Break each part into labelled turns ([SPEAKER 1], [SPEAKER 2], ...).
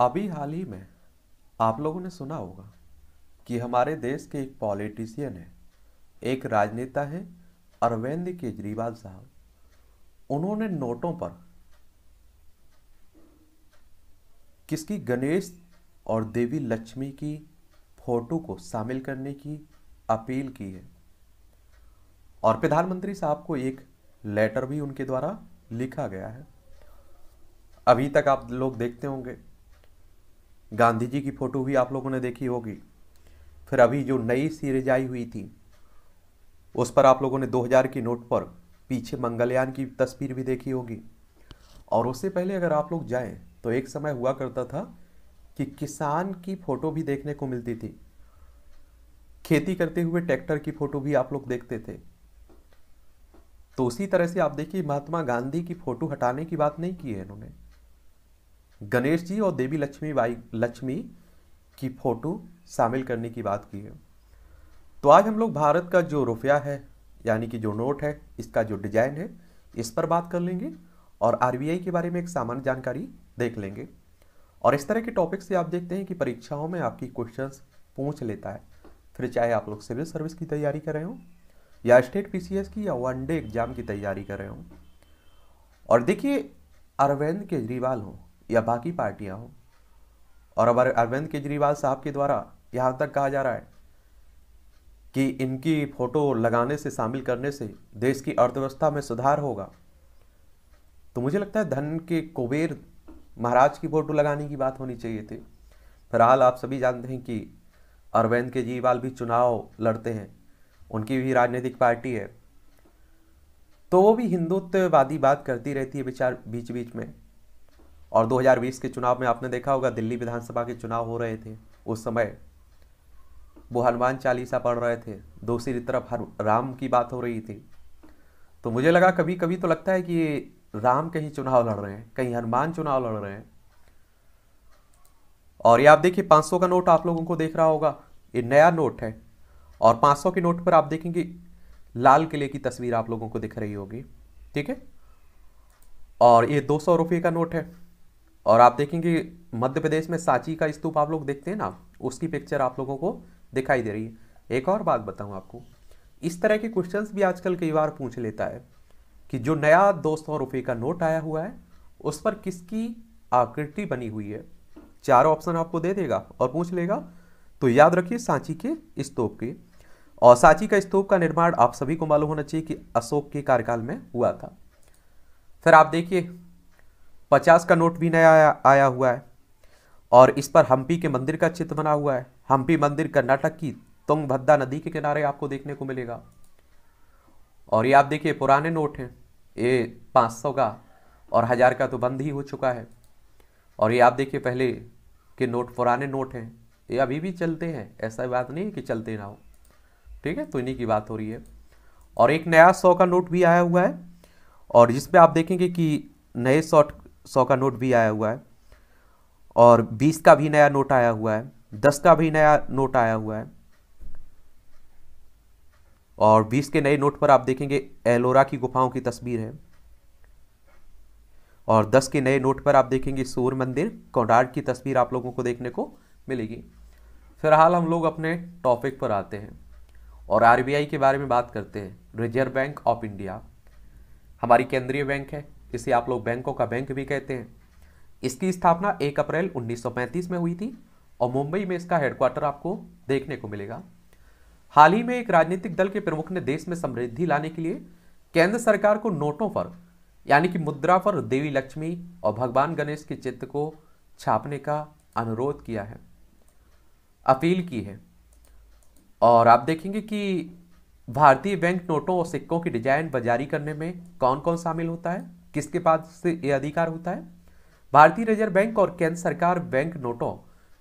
[SPEAKER 1] अभी हाल ही में आप लोगों ने सुना होगा कि हमारे देश के एक पॉलिटिशियन है एक राजनेता है अरविंद केजरीवाल साहब उन्होंने नोटों पर किसकी गणेश और देवी लक्ष्मी की फोटो को शामिल करने की अपील की है और प्रधानमंत्री साहब को एक लेटर भी उनके द्वारा लिखा गया है अभी तक आप लोग देखते होंगे गांधी जी की फ़ोटो भी आप लोगों ने देखी होगी फिर अभी जो नई सीरीज आई हुई थी उस पर आप लोगों ने 2000 की नोट पर पीछे मंगलयान की तस्वीर भी देखी होगी और उससे पहले अगर आप लोग जाएं तो एक समय हुआ करता था कि किसान की फ़ोटो भी देखने को मिलती थी खेती करते हुए ट्रैक्टर की फ़ोटो भी आप लोग देखते थे तो उसी तरह से आप देखिए महात्मा गांधी की फ़ोटो हटाने की बात नहीं की है इन्होंने गणेश जी और देवी लक्ष्मी बाई लक्ष्मी की फ़ोटो शामिल करने की बात की है तो आज हम लोग भारत का जो रुपया है यानी कि जो नोट है इसका जो डिजाइन है इस पर बात कर लेंगे और आरबीआई के बारे में एक सामान्य जानकारी देख लेंगे और इस तरह के टॉपिक से आप देखते हैं कि परीक्षाओं में आपकी क्वेश्चंस पूछ लेता है फिर चाहे आप लोग सिविल सर्विस की तैयारी कर रहे हो या स्टेट पीसीएस की या वनडे एग्जाम की तैयारी कर रहे हो और देखिए अरविंद केजरीवाल हों या बाकी पार्टियां हो और अब अरविंद केजरीवाल साहब के द्वारा यहाँ तक कहा जा रहा है कि इनकी फ़ोटो लगाने से शामिल करने से देश की अर्थव्यवस्था में सुधार होगा तो मुझे लगता है धन के कुबेर महाराज की फ़ोटो लगाने की बात होनी चाहिए थी फिलहाल आप सभी जानते हैं कि अरविंद केजरीवाल भी चुनाव लड़ते हैं उनकी भी राजनीतिक पार्टी है तो वो भी हिंदुत्ववादी बात करती रहती है बिचार बीच बीच में और 2020 के चुनाव में आपने देखा होगा दिल्ली विधानसभा के चुनाव हो रहे थे उस समय वो हनुमान चालीसा पढ़ रहे थे दूसरी तरफ हर राम की बात हो रही थी तो मुझे लगा कभी कभी तो लगता है कि राम कहीं चुनाव लड़ रहे हैं कहीं हनुमान चुनाव लड़ रहे हैं और ये आप देखिए 500 का नोट आप लोगों को देख रहा होगा ये नया नोट है और 500 के नोट पर आप देखेंगे लाल किले की तस्वीर आप लोगों को दिख रही होगी ठीक है और ये दो सौ रुपये का नोट है और आप देखेंगे मध्य प्रदेश में सांची का स्तूप आप लोग देखते हैं ना उसकी पिक्चर आप लोगों को दिखाई दे रही है एक और बात बताऊँ आपको इस तरह के क्वेश्चन भी आजकल कई बार पूछ लेता है कि जो नया दो सौ रुपये का नोट आया हुआ है उस पर किसकी आकृति बनी हुई है चार ऑप्शन आपको दे देगा और पूछ लेगा तो याद रखिए सांची के स्तूप के और सांची का स्तूप का निर्माण आप सभी को मालूम होना चाहिए कि अशोक के कार्यकाल में हुआ था फिर आप देखिए पचास का नोट भी नया आया, आया हुआ है और इस पर हम्पी के मंदिर का चित्र बना हुआ है हम्पी मंदिर कर्नाटक की भद्दा नदी के किनारे आपको देखने को मिलेगा और ये आप देखिए पुराने नोट हैं ये पाँच सौ का और हज़ार का तो बंद ही हो चुका है और ये आप देखिए पहले के नोट पुराने नोट हैं ये अभी भी चलते हैं ऐसा बात नहीं है कि चलते ना हो ठीक है तो इन्हीं की बात हो रही है और एक नया सौ का नोट भी आया हुआ है और जिसमें आप देखेंगे कि नए सौ सौ का नोट भी आया हुआ है और बीस का भी नया नोट आया हुआ है दस का भी नया नोट आया हुआ है और बीस के नए नोट पर आप देखेंगे एलोरा की गुफाओं की तस्वीर है और दस के नए नोट पर आप देखेंगे सूर्य मंदिर कोडार्ड की तस्वीर आप लोगों को देखने को मिलेगी फिलहाल हम लोग अपने टॉपिक पर आते हैं और आरबीआई के बारे में बात करते हैं रिजर्व बैंक ऑफ इंडिया हमारी केंद्रीय बैंक है इसे आप लोग बैंकों का बैंक भी कहते हैं इसकी स्थापना 1 अप्रैल 1935 में हुई थी और मुंबई में इसका हेडक्वार्टर आपको देखने को मिलेगा हाल ही में एक राजनीतिक दल के प्रमुख ने देश में समृद्धि लाने के लिए केंद्र सरकार को नोटों पर यानी कि मुद्रा पर देवी लक्ष्मी और भगवान गणेश के चित्र को छापने का अनुरोध किया है अपील की है और आप देखेंगे कि भारतीय बैंक नोटों और सिक्कों की डिजाइन बाजारी करने में कौन कौन शामिल होता है किसके पास से ये अधिकार होता है भारतीय रिजर्व बैंक और केंद्र सरकार बैंक नोटों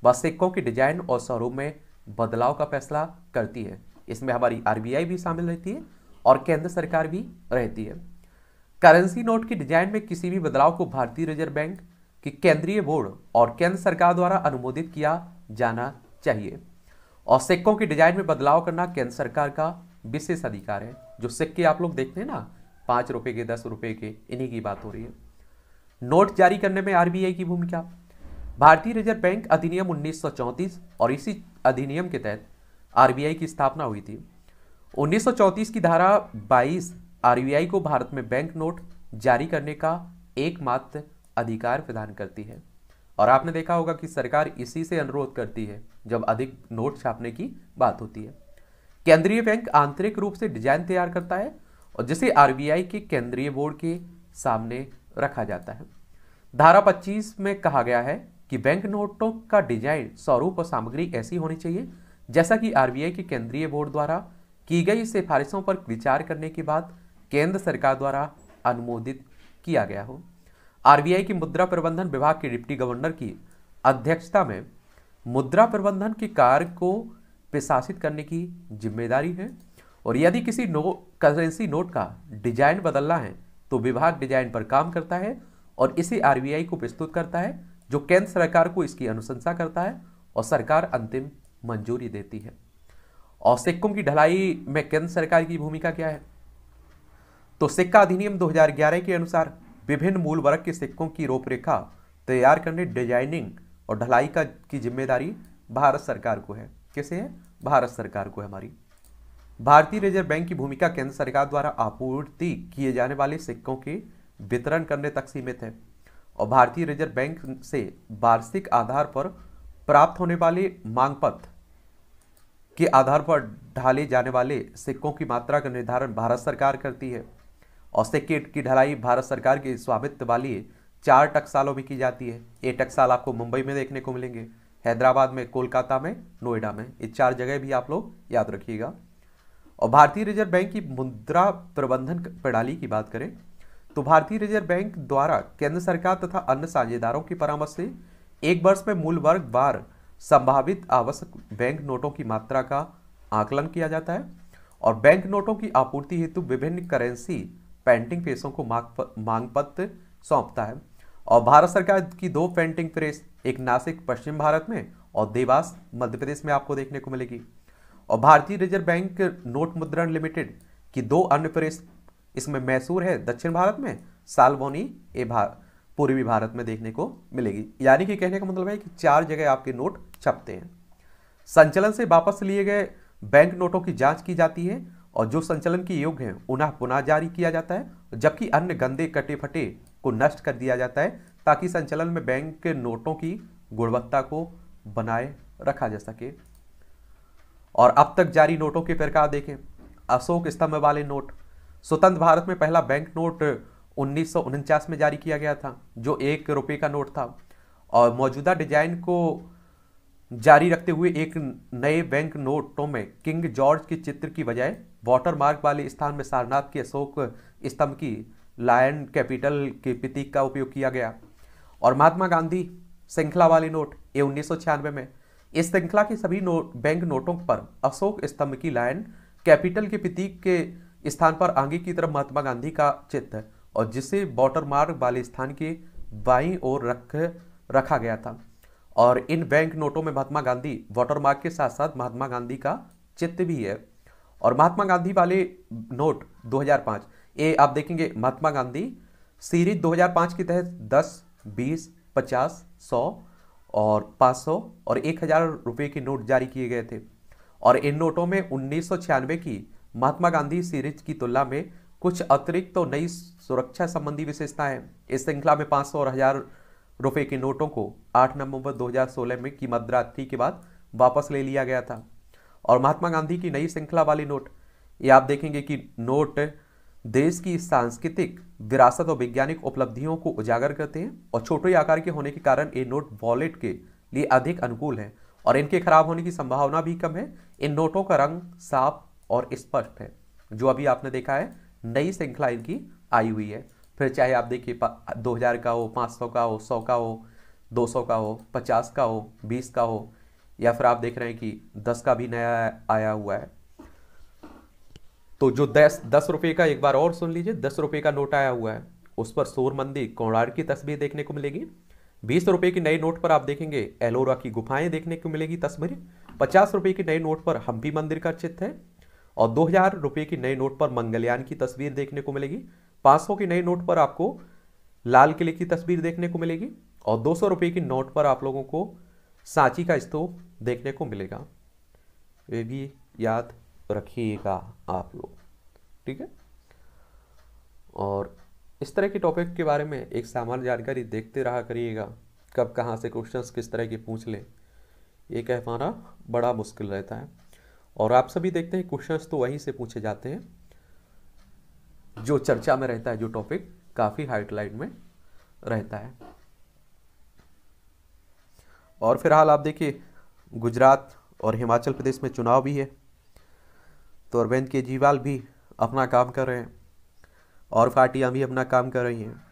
[SPEAKER 1] व सिक्कों के डिजाइन और स्वरूप में बदलाव का फैसला करती है इसमें हमारी आरबीआई भी शामिल रहती है और केंद्र सरकार भी रहती है करेंसी नोट के डिजाइन में किसी भी बदलाव को भारतीय रिजर्व बैंक के केंद्रीय बोर्ड और केंद्र सरकार द्वारा अनुमोदित किया जाना चाहिए और सिक्कों के डिजाइन में बदलाव करना केंद्र सरकार का विशेष अधिकार है जो सिक्के आप लोग देखते हैं ना पाँच रुपये के दस रुपये के इन्हीं की बात हो रही है नोट जारी करने में आरबीआई की भूमिका भारतीय रिजर्व बैंक अधिनियम 1934 और इसी अधिनियम के तहत आरबीआई की स्थापना हुई थी 1934 की धारा 22 आरबीआई को भारत में बैंक नोट जारी करने का एकमात्र अधिकार प्रदान करती है और आपने देखा होगा कि सरकार इसी से अनुरोध करती है जब अधिक नोट छापने की बात होती है केंद्रीय बैंक आंतरिक रूप से डिजाइन तैयार करता है और जिसे आरबीआई के केंद्रीय बोर्ड के सामने रखा जाता है धारा 25 में कहा गया है कि बैंक नोटों का डिजाइन स्वरूप और सामग्री ऐसी होनी चाहिए जैसा कि आरबीआई के केंद्रीय बोर्ड द्वारा की गई सिफारिशों पर विचार करने के बाद केंद्र सरकार द्वारा अनुमोदित किया गया हो आरबीआई की मुद्रा प्रबंधन विभाग के डिप्टी गवर्नर की अध्यक्षता में मुद्रा प्रबंधन के कार्य को प्रशासित करने की जिम्मेदारी है और यदि किसी नो करेंसी नोट का डिजाइन बदलना है तो विभाग डिजाइन पर काम करता है और इसे आरबीआई को प्रस्तुत करता है जो केंद्र सरकार को इसकी अनुशंसा करता है और सरकार अंतिम मंजूरी देती है और सिक्कों की ढलाई में केंद्र सरकार की भूमिका क्या है तो सिक्का अधिनियम 2011 के अनुसार विभिन्न मूल वर्ग के सिक्कों की रूपरेखा तैयार करने डिजाइनिंग और ढलाई का की जिम्मेदारी भारत सरकार को है किसे है भारत सरकार को है हमारी भारतीय रिजर्व बैंक की भूमिका केंद्र सरकार द्वारा आपूर्ति किए जाने वाले सिक्कों के वितरण करने तक सीमित है और भारतीय रिजर्व बैंक से वार्षिक आधार पर प्राप्त होने वाले मांग पत्र के आधार पर ढाले जाने वाले सिक्कों की मात्रा का निर्धारण भारत सरकार करती है और सिक्के की ढलाई भारत सरकार के स्वामित्व वाली चार टकसालों में की जाती है ये टकसाल आपको मुंबई में देखने को मिलेंगे हैदराबाद में कोलकाता में नोएडा में ये चार जगह भी आप लोग याद रखिएगा और भारतीय रिजर्व बैंक की मुद्रा प्रबंधन प्रणाली की बात करें तो भारतीय रिजर्व बैंक द्वारा केंद्र सरकार तथा अन्य साझेदारों की परामर्श से एक वर्ष में मूल वर्ग बार संभावित आवश्यक बैंक नोटों की मात्रा का आकलन किया जाता है और बैंक नोटों की आपूर्ति हेतु विभिन्न करेंसी पेंटिंग प्रेसों को मांग पत्र सौंपता है और भारत सरकार की दो पेंटिंग प्रेस एक नासिक पश्चिम भारत में और देवास मध्य प्रदेश में आपको देखने को मिलेगी और भारतीय रिजर्व बैंक नोट मुद्रण लिमिटेड की दो अन्य प्रेस इसमें मैसूर है दक्षिण भारत में सालवोनी ए भार पूर्वी भारत में देखने को मिलेगी यानी कि कहने का मतलब है कि चार जगह आपके नोट छपते हैं संचलन से वापस लिए गए बैंक नोटों की जांच की जाती है और जो संचलन के योग्य हैं उन्हें पुनः जारी किया जाता है जबकि अन्य गंदे कटे फटे को नष्ट कर दिया जाता है ताकि संचलन में बैंक के नोटों की गुणवत्ता को बनाए रखा जा सके और अब तक जारी नोटों के प्रकार देखें अशोक स्तंभ वाले नोट स्वतंत्र भारत में पहला बैंक नोट उन्नीस में जारी किया गया था जो एक रुपये का नोट था और मौजूदा डिजाइन को जारी रखते हुए एक नए बैंक नोटों में किंग जॉर्ज के चित्र की बजाय वॉटर मार्क वाले स्थान में सारनाथ के अशोक स्तंभ की लायन कैपिटल के प्रतीक का उपयोग किया गया और महात्मा गांधी श्रृंखला वाले नोट ये उन्नीस में इस श्रृंखला के सभी नो, बैंक नोटों पर अशोक स्तंभ की लाइन कैपिटल के प्रतीक के स्थान पर आगे की तरफ महात्मा गांधी का चित्र और जिसे बॉर्डर मार्ग वाले स्थान के बाई ओर रख रखा गया था और इन बैंक नोटों में महात्मा गांधी वॉटर मार्ग के साथ साथ महात्मा गांधी का चित्र भी है और महात्मा गांधी वाले नोट 2005 ये आप देखेंगे महात्मा गांधी सीरीज 2005 के तहत 10, 20, 50, 100 और पाँच सौ और एक हज़ार रुपये के नोट जारी किए गए थे और इन नोटों में उन्नीस की महात्मा गांधी सीरीज की तुलना में कुछ अतिरिक्त तो नई सुरक्षा संबंधी विशेषताएं इस श्रृंखला में 500 और हज़ार रुपये के नोटों को 8 नवंबर 2016 में की मध्यरात्रि के बाद वापस ले लिया गया था और महात्मा गांधी की नई श्रृंखला वाले नोट ये आप देखेंगे कि नोट देश की सांस्कृतिक विरासत और वैज्ञानिक उपलब्धियों को उजागर करते हैं और छोटे आकार के होने के कारण ये नोट वॉलेट के लिए अधिक अनुकूल है और इनके खराब होने की संभावना भी कम है इन नोटों का रंग साफ और स्पष्ट है जो अभी आपने देखा है नई श्रृंखला इनकी आई हुई है फिर चाहे आप देखिए दो हज़ार का हो पाँच सौ का हो सौ का हो दो सौ का हो पचास का हो बीस का हो या फिर आप देख रहे हैं कि दस का भी नया आया हुआ है तो जो दस दस रुपये का एक बार और सुन लीजिए दस रुपये का नोट आया हुआ है उस पर मंदिर कोणार्क की तस्वीर देखने को मिलेगी बीस रुपये की नई नोट पर आप देखेंगे एलोरा की गुफाएं देखने को मिलेगी तस्वीर पचास रुपये की नई नोट पर हम्पी मंदिर का चित्र है और दो हजार रुपये की नई नोट पर मंगलयान की तस्वीर देखने को मिलेगी पाँच सौ की नई नोट पर आपको लाल किले की तस्वीर देखने को मिलेगी और दो सौ रुपये की नोट पर आप लोगों को सांची का स्तूप देखने को मिलेगा ये भी याद तो रखिएगा आप लोग ठीक है और इस तरह के टॉपिक के बारे में एक सामान्य जानकारी देखते रहा करिएगा कब कहाँ से क्वेश्चंस किस तरह के पूछ लें ये कह पाना बड़ा मुश्किल रहता है और आप सभी देखते हैं क्वेश्चंस तो वहीं से पूछे जाते हैं जो चर्चा में रहता है जो टॉपिक काफ़ी हाइटलाइट में रहता है और फिलहाल आप देखिए गुजरात और हिमाचल प्रदेश में चुनाव भी है तो अरविंद केजरीवाल भी अपना काम कर रहे हैं और पार्टियाँ भी अपना काम कर रही हैं